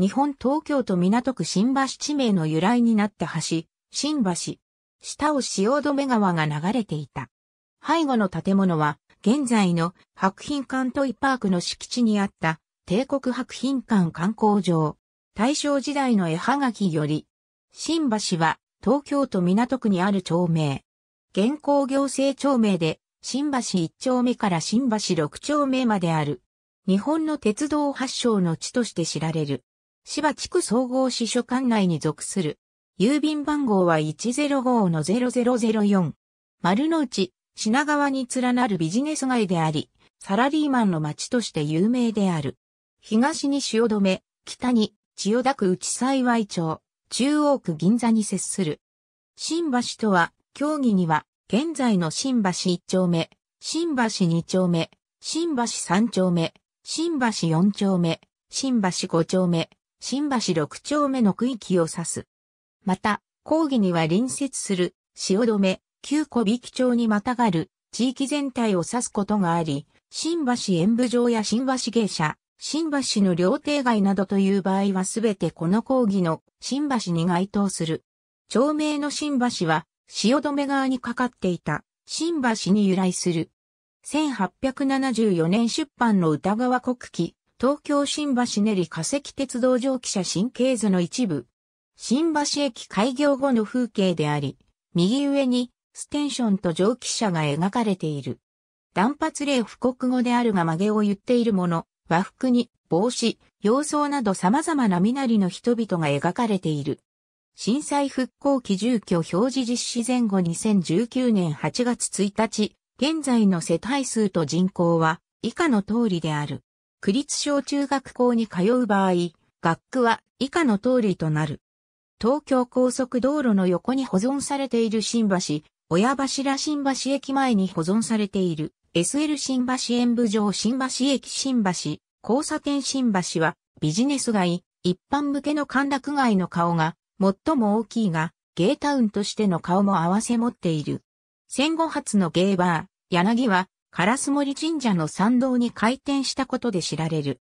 日本東京都港区新橋地名の由来になった橋、新橋。下を止め川が流れていた。背後の建物は、現在の白品館トイパークの敷地にあった帝国白品館観光場。大正時代の絵はがきより、新橋は東京都港区にある町名。現行行政町名で、新橋1丁目から新橋6丁目まである。日本の鉄道発祥の地として知られる。芝地区総合支所管内に属する。郵便番号は105-0004。丸の内、品川に連なるビジネス街であり、サラリーマンの街として有名である。東に汐留、北に千代田区内幸町、中央区銀座に接する。新橋とは、競技には、現在の新橋1丁目、新橋2丁目、新橋3丁目、新橋4丁目、新橋5丁目、新橋六丁目の区域を指す。また、講義には隣接する、汐留、旧小引町にまたがる、地域全体を指すことがあり、新橋演舞場や新橋芸者、新橋の料亭街などという場合はすべてこの講義の新橋に該当する。町名の新橋は、汐留側にかかっていた、新橋に由来する。1874年出版の歌川国記、東京新橋練り化石鉄道蒸気車神経図の一部。新橋駅開業後の風景であり、右上にステンションと蒸気車が描かれている。断髪令布告語であるが曲げを言っているもの、和服に帽子、洋装など様々な身なりの人々が描かれている。震災復興期住居表示実施前後2019年8月1日、現在の世帯数と人口は以下の通りである。区立小中学校に通う場合、学区は以下の通りとなる。東京高速道路の横に保存されている新橋、親柱新橋駅前に保存されている SL 新橋演舞場新橋駅新橋、交差点新橋はビジネス街、一般向けの歓楽街の顔が最も大きいが、ゲータウンとしての顔も合わせ持っている。戦後初のゲーバー、柳はカラス森神社の参道に開店したことで知られる。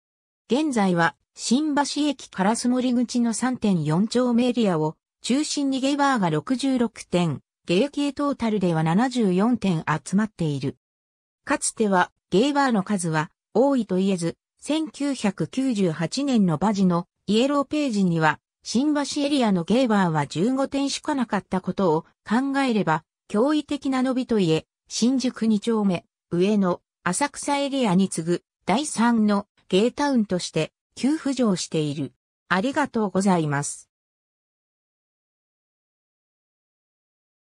現在は、新橋駅カラス森口の3.4丁目エリアを、中心にゲイバーが66点、ゲイ系トータルでは74点集まっている。かつては、ゲイバーの数は、多いと言えず、1998年のバジのイエローページには、新橋エリアのゲイバーは15点しかなかったことを考えれば、驚異的な伸びといえ、新宿2丁目、上野、浅草エリアに次ぐ第3のゲータウンとして急浮上している。ありがとうございます。